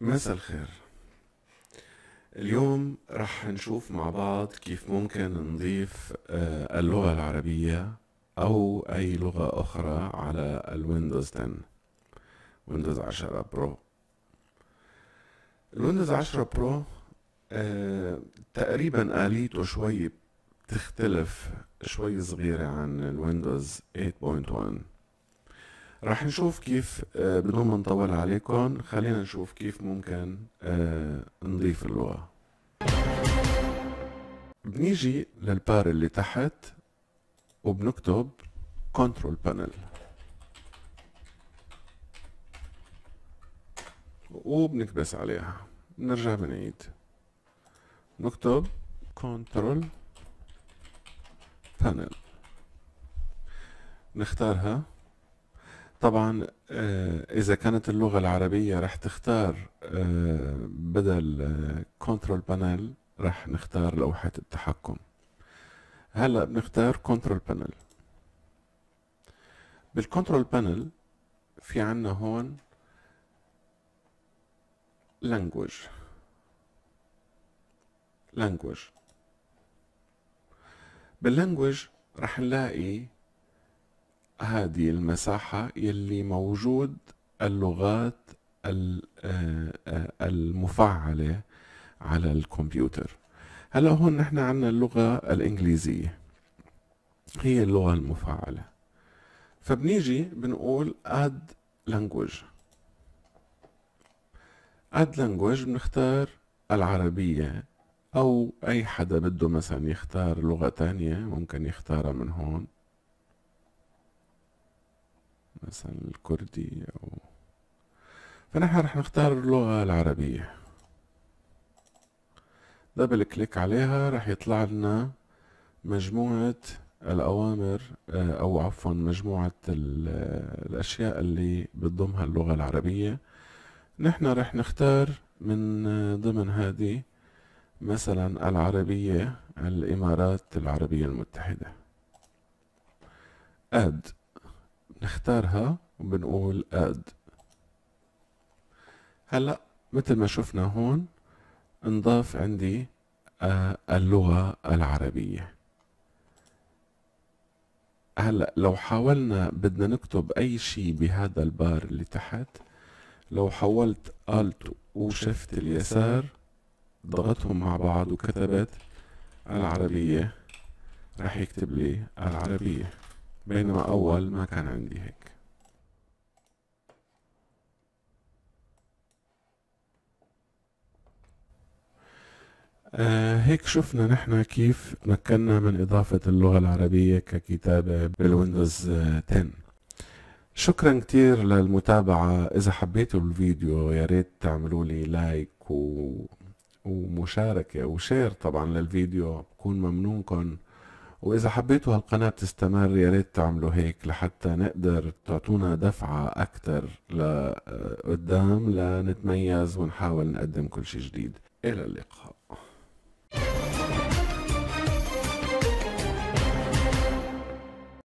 مساء الخير اليوم رح نشوف مع بعض كيف ممكن نضيف آه، اللغة العربية أو أي لغة أخرى على الويندوز 10 ويندوز 10 برو الويندوز 10 برو آه، تقريبا آليته شوي بتختلف شوي صغيرة عن الويندوز 8.1 رح نشوف كيف آه، بدون ما نطول عليكم خلينا نشوف كيف ممكن آه، نضيف اللغة بنيجي للبار اللي تحت وبنكتب كنترول بانل وبنكبس عليها بنرجع بنعيد نكتب كنترول بانل نختارها طبعا آه، إذا كانت اللغة العربية رح تختار آه، بدل كنترول آه، بانل رح نختار لوحة التحكم هلا بنختار كنترول بانل بالكنترول بانل في عنا هون لانجوج لانجوج باللانجوج رح نلاقي هذه المساحة يلي موجود اللغات آه، آه، المفعلة على الكمبيوتر هلا هون نحن عنا اللغة الإنجليزية هي اللغة المفعلة فبنيجي بنقول add language add language بنختار العربية أو أي حدا بده مثلا يختار لغة تانية ممكن يختارها من هون مثلا الكردي أو فنحن رح نختار اللغة العربية دبل كليك عليها رح يطلع لنا مجموعة الأوامر آه، أو عفوا مجموعة الأشياء اللي بتضمها اللغة العربية نحن رح نختار من آه، ضمن هذه مثلا العربية الإمارات العربية المتحدة add نختارها وبنقول اد هلا مثل ما شفنا هون نضاف عندي آه, اللغة العربية هلا لو حاولنا بدنا نكتب أي شيء بهذا البار اللي تحت لو حولت الت وشفت اليسار ضغطهم مع بعض وكتبت العربية راح يكتب لي العربية بينما أول ما كان عندي هيك آه، هيك شفنا نحن كيف مكنا من إضافة اللغة العربية ككتابة بالويندوز 10 آه، شكرا كتير للمتابعة إذا حبيتوا الفيديو يا ريت تعملوا لي لايك و... ومشاركة وشير طبعا للفيديو بكون ممنونكم واذا حبيتوا هالقناة تستمر يا ريت تعملوا هيك لحتى نقدر تعطونا دفعة اكثر لقدام لنتميز ونحاول نقدم كل شيء جديد الى اللقاء